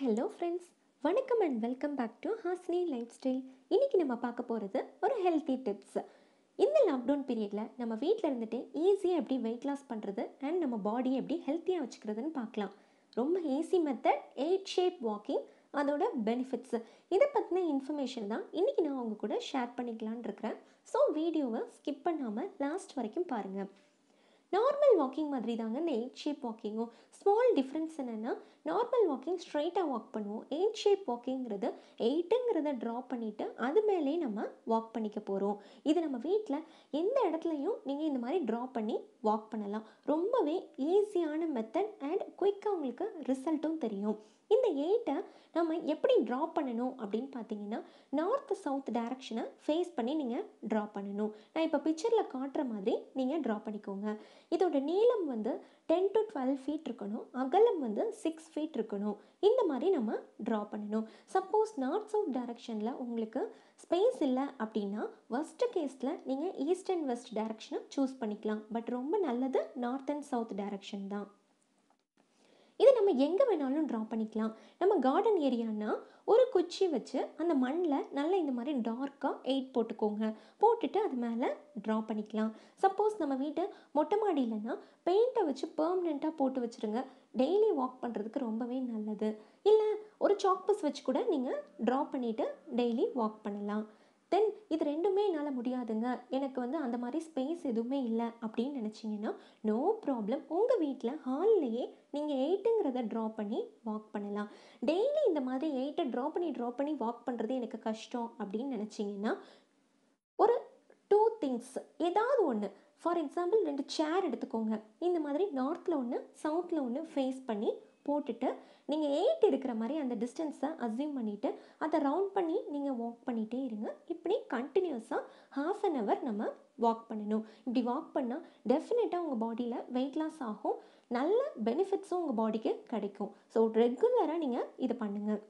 hello friends வணக்கம் and welcome back to Hasni lifestyle இன்றைக்கி நம்ம பார்க்க போகிறது ஒரு ஹெல்த்தி டிப்ஸ் இந்த லாக்டவுன் பீரியடில் நம்ம வீட்டில் இருந்துகிட்டே ஈஸியாக எப்படி வெயிட் லாஸ் பண்ணுறது அண்ட் நம்ம பாடியை எப்படி ஹெல்த்தியாக வச்சுக்கிறதுன்னு பார்க்கலாம் ரொம்ப easy method eight shape walking அதோட பெனிஃபிட்ஸ் இதை பற்றின இன்ஃபர்மேஷன் தான் இன்றைக்கி நான் அவங்க கூட ஷேர் பண்ணிக்கலான் இருக்கிறேன் ஸோ வீடியோவை ஸ்கிப் பண்ணாமல் லாஸ்ட் வரைக்கும் பாருங்கள் நார்மல் வாக்கிங் மாதிரி தாங்க இந்த எயிட் ஷேப் வாக்கிங்கும் ஸ்மால் டிஃப்ரென்ஸ் என்னென்னா நார்மல் வாக்கிங் ஸ்ட்ரைட்டாக வாக் பண்ணுவோம் எயிட் ஷேப் வாக்கிங்கிறது எயிட்டுங்கிறத ட்ரா பண்ணிவிட்டு அது மேலேயே நம்ம வாக் பண்ணிக்க போகிறோம் இது நம்ம வீட்டில் எந்த இடத்துலையும் நீங்கள் இந்த மாதிரி ட்ரா பண்ணி வாக் பண்ணலாம் ரொம்ப ரொம்பவே ஈஸியான மெத்தட் அண்ட் குயிக்காக உங்களுக்கு ரிசல்ட்டும் தெரியும் இந்த எயிட்டை நம்ம எப்படி ட்ரா பண்ணணும் அப்படின்னு பார்த்தீங்கன்னா நார்த் சவுத் டைரக்ஷனை ஃபேஸ் பண்ணி நீங்கள் ட்ரா பண்ணணும் நான் இப்போ பிக்சரில் காட்டுற மாதிரி நீங்கள் ட்ரா பண்ணிக்கோங்க இதோட நீளம் வந்து டென் டு டுவெல் ஃபீட் இருக்கணும் அகலம் வந்து சிக்ஸ் ஃபீட் இருக்கணும் இந்த மாதிரி நம்ம ட்ரா பண்ணணும் சப்போஸ் நார்த் சவுத் டைரக்ஷனில் உங்களுக்கு ஸ்பேஸ் இல்லை அப்படின்னா ஃபஸ்ட்டு கேஸில் நீங்கள் ஈஸ்ட் அண்ட் வெஸ்ட் டைரக்ஷனை சூஸ் பண்ணிக்கலாம் பட் ரொம்ப நல்லது நார்த் அண்ட் சவுத் டைரக்ஷன் தான் இதை நம்ம எங்கே வேணாலும் ட்ரா பண்ணிக்கலாம் நம்ம கார்டன் ஏரியானா ஒரு குச்சி வச்சு அந்த மண்ணில் நல்லா இந்த மாதிரி டார்க்காக எயிட் போட்டுக்கோங்க போட்டுட்டு அது மேலே ட்ரா பண்ணிக்கலாம் சப்போஸ் நம்ம வீட்டை மொட்டை மாடியிலனா பெயிண்ட்டை வச்சு பெர்மனெண்ட்டாக போட்டு வச்சுருங்க டெய்லி வாக் பண்ணுறதுக்கு ரொம்பவே நல்லது இல்லை ஒரு சாக்பஸ் வச்சு கூட நீங்கள் ட்ரா பண்ணிவிட்டு டெய்லி வாக் பண்ணலாம் தென் இது ரெண்டுமே என்னால் முடியாதுங்க எனக்கு வந்து அந்த மாதிரி ஸ்பேஸ் எதுவுமே இல்லை அப்படின்னு நினச்சிங்கன்னா நோ ப்ராப்ளம் உங்கள் வீட்டில் ஹால்லையே நீங்கள் எயிட்டுங்கிறத ட்ரா பண்ணி வாக் பண்ணலாம் டெய்லி இந்த மாதிரி எயிட்டை ட்ரா பண்ணி ட்ரா பண்ணி வாக் பண்ணுறது எனக்கு கஷ்டம் அப்படின்னு நினச்சிங்கன்னா ஒரு டூ திங்ஸ் ஏதாவது ஒன்று ஃபார் எக்ஸாம்பிள் ரெண்டு சேர் எடுத்துக்கோங்க இந்த மாதிரி நார்த்தில் ஒன்று சவுத்தில் ஒன்று ஃபேஸ் பண்ணி போட்டுட்டு நீங்கள் எயிட் இருக்கிற மாதிரி அந்த டிஸ்டன்ஸை அசியூம் பண்ணிவிட்டு அதை ரவுண்ட் பண்ணி நீங்கள் வாக் பண்ணிகிட்டே இருங்க இப்படி கண்டினியூஸாக ஹாஃப் அன் ஹவர் நம்ம வாக் பண்ணணும் இப்படி வாக் பண்ணால் டெஃபினட்டாக உங்கள் பாடியில் வெயிட் லாஸ் ஆகும் நல்ல பெனிஃபிட்ஸும் உங்கள் பாடிக்கு கிடைக்கும் ஸோ ரெகுலராக நீங்கள் இதை பண்ணுங்கள்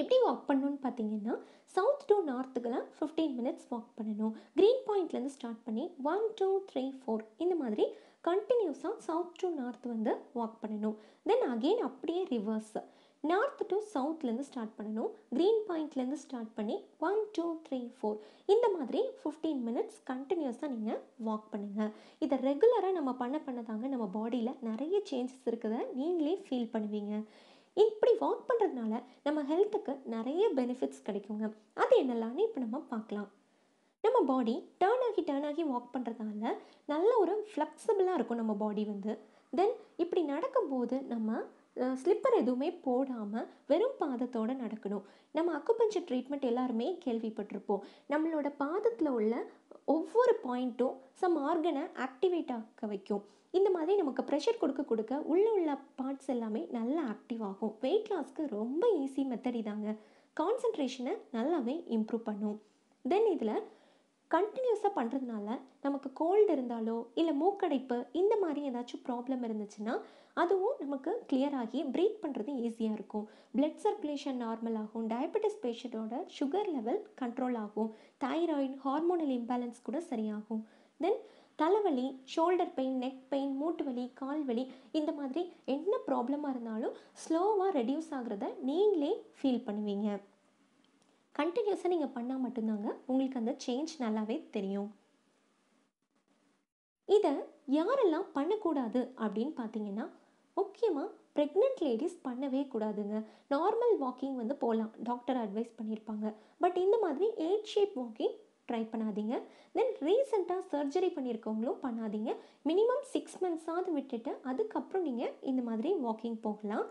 எப்படி வாக் பண்ணணும்னு பார்த்தீங்கன்னா சவுத் டு நார்த்துக்கெல்லாம் ஃபிஃப்டீன் மினிட்ஸ் வாக் பண்ணணும் க்ரீன் பாயிண்ட்லேருந்து ஸ்டார்ட் பண்ணி ஒன் டூ த்ரீ ஃபோர் இந்த மாதிரி கண்டினியூஸாக சவுத் டு நார்த் வந்து வாக் பண்ணணும் தென் அகெயின் அப்படியே ரிவர்ஸ் நார்த் டு சவுத்லேருந்து ஸ்டார்ட் பண்ணணும் க்ரீன் பாயிண்ட்லேருந்து ஸ்டார்ட் பண்ணி ஒன் டூ த்ரீ ஃபோர் இந்த மாதிரி ஃபிஃப்டீன் மினிட்ஸ் கண்டினியூஸாக நீங்கள் வாக் பண்ணுங்கள் இதை ரெகுலராக நம்ம பண்ண பண்ணதாங்க நம்ம பாடியில் நிறைய சேஞ்சஸ் இருக்குத நீங்களே ஃபீல் பண்ணுவீங்க இப்படி வாக் பண்ணுறதுனால நம்ம ஹெல்த்துக்கு நிறைய பெனிஃபிட்ஸ் கிடைக்குங்க அது என்னெல்லாம் இப்போ நம்ம பார்க்கலாம் நம்ம பாடி டேர்ன் ஆகி டேர்ன் ஆகி வாக் பண்ணுறதால நல்ல ஒரு ஃப்ளெக்சிபிளாக இருக்கும் நம்ம பாடி வந்து தென் இப்படி நடக்கும்போது நம்ம ஸ்லிப்பர் எதுவுமே போடாமல் வெறும் பாதத்தோடு நடக்கணும் நம்ம அக்குப்பஞ்சர் ட்ரீட்மெண்ட் எல்லாருமே கேள்விப்பட்டிருப்போம் நம்மளோட பாதத்தில் உள்ள ஒவ்வொரு பாயிண்ட்டும் சம் ஆர்கனை ஆக்டிவேட் ஆக்க வைக்கும் இந்த மாதிரி நமக்கு ப்ரெஷர் கொடுக்க கொடுக்க உள்ளே உள்ள பார்ட்ஸ் எல்லாமே நல்லா ஆக்டிவ் ஆகும் வெயிட் லாஸ்க்கு ரொம்ப ஈஸி மெத்தட் இதாங்க கான்சன்ட்ரேஷனை நல்லாவே இம்ப்ரூவ் பண்ணும் தென் இதில் கண்டினியூஸாக பண்ணுறதுனால நமக்கு கோல்டு இருந்தாலோ இல்லை மூக்கடைப்பு இந்த மாதிரி ஏதாச்சும் ப்ராப்ளம் இருந்துச்சுன்னா அதுவும் நமக்கு கிளியர் ஆகி ப்ரீத் பண்ணுறது ஈஸியாக இருக்கும் பிளட் சர்க்குலேஷன் நார்மல் ஆகும் டயபெட்டிஸ் பேஷண்ட்டோட சுகர் லெவல் கண்ட்ரோல் ஆகும் தைராய்டு ஹார்மோனல் இம்பேலன்ஸ் கூட சரியாகும் தென் தலைவலி ஷோல்டர் பெயின் நெக் பெயின் மூட்டு வலி கால் வலி இந்த மாதிரி என்ன ப்ராப்ளமாக இருந்தாலும் ஸ்லோவாக ரெடியூஸ் ஆகிறத நீங்களே ஃபீல் பண்ணுவீங்க கண்டினியூஸாக நீங்கள் பண்ணால் மட்டும்தாங்க உங்களுக்கு அந்த சேஞ்ச் நல்லாவே தெரியும் இதை யாரெல்லாம் பண்ணக்கூடாது அப்படின்னு பார்த்தீங்கன்னா முக்கியமாக ப்ரெக்னென்ட் லேடிஸ் பண்ணவே கூடாதுங்க நார்மல் வாக்கிங் வந்து போகலாம் டாக்டர் அட்வைஸ் பண்ணியிருப்பாங்க பட் இந்த மாதிரி எயிட் ஷேப் வாக்கிங் ட்ரை பண்ணாதீங்க தென் ரீசெண்டாக சர்ஜரி பண்ணியிருக்கவங்களும் பண்ணாதீங்க மினிமம் சிக்ஸ் மந்த்ஸாவது விட்டுட்டு அதுக்கப்புறம் நீங்கள் இந்த மாதிரி வாக்கிங் போகலாம்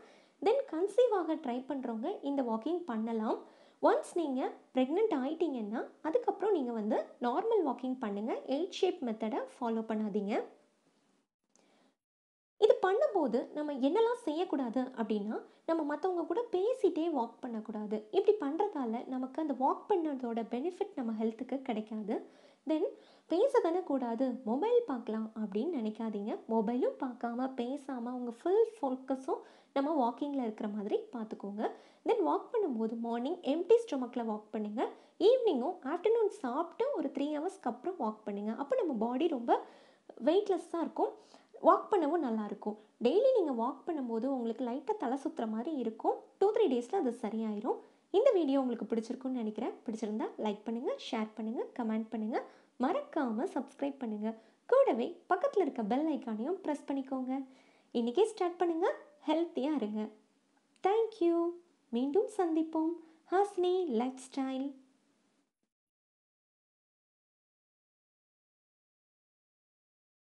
தென் கன்சீவாக ட்ரை பண்ணுறவங்க இந்த வாக்கிங் பண்ணலாம் ஒன்ஸ் நீங்கள் ப்ரெக்னென்ட் ஆகிட்டீங்கன்னா அதுக்கப்புறம் நீங்கள் வந்து நார்மல் வாக்கிங் பண்ணுங்கள் எயிட் ஷேப் மெத்தடை ஃபாலோ பண்ணாதீங்க இது பண்ணும்போது நம்ம என்னெல்லாம் செய்யக்கூடாது அப்படின்னா நம்ம மற்றவங்க கூட பேசிகிட்டே வாக் பண்ணக்கூடாது இப்படி பண்ணுறதால நமக்கு அந்த வாக் பண்ணதோட பெனிஃபிட் நம்ம ஹெல்த்துக்கு கிடைக்காது தென் பேச தானே கூடாது மொபைல் பார்க்கலாம் அப்படின்னு நினைக்காதீங்க மொபைலும் பார்க்காம பேசாமல் உங்கள் ஃபுல் ஃபோக்கஸும் நம்ம வாக்கிங்கில் இருக்கிற மாதிரி பார்த்துக்கோங்க தென் வாக் பண்ணும்போது மார்னிங் எம்டி ஸ்டொமக்கில் வாக் பண்ணுங்கள் ஈவினிங்கும் ஆஃப்டர்நூன் சாப்பிட்டு ஒரு த்ரீ ஹவர்ஸ்க்கு அப்புறம் வாக் பண்ணுங்கள் அப்போ நம்ம பாடி ரொம்ப வெயிட்லெஸ்ஸாக இருக்கும் வாக் பண்ணவும் நல்லாயிருக்கும் டெய்லி நீங்கள் வாக் பண்ணும்போது உங்களுக்கு லைட்டாக தலை சுற்றுற மாதிரி இருக்கும் டூ த்ரீ டேஸில் அது சரியாயிரும் இந்த வீடியோ உங்களுக்கு பிடிச்சிருக்குன்னு நினைக்கிறேன் பிடிச்சிருந்தா லைக் பண்ணுங்கள் ஷேர் பண்ணுங்கள் கமெண்ட் பண்ணுங்கள் மறக்காமல் சப்ஸ்கிரைப் பண்ணுங்கள் கூடவே பக்கத்தில் இருக்க பெல் ஐக்கானையும் ப்ரெஸ் பண்ணிக்கோங்க இன்றைக்கே ஸ்டார்ட் பண்ணுங்கள் ஹெல்த்தியாக இருங்க தேங்க்யூ மீண்டும் சந்திப்போம் ஹாஸ்னி லைஃப் ஸ்டைல்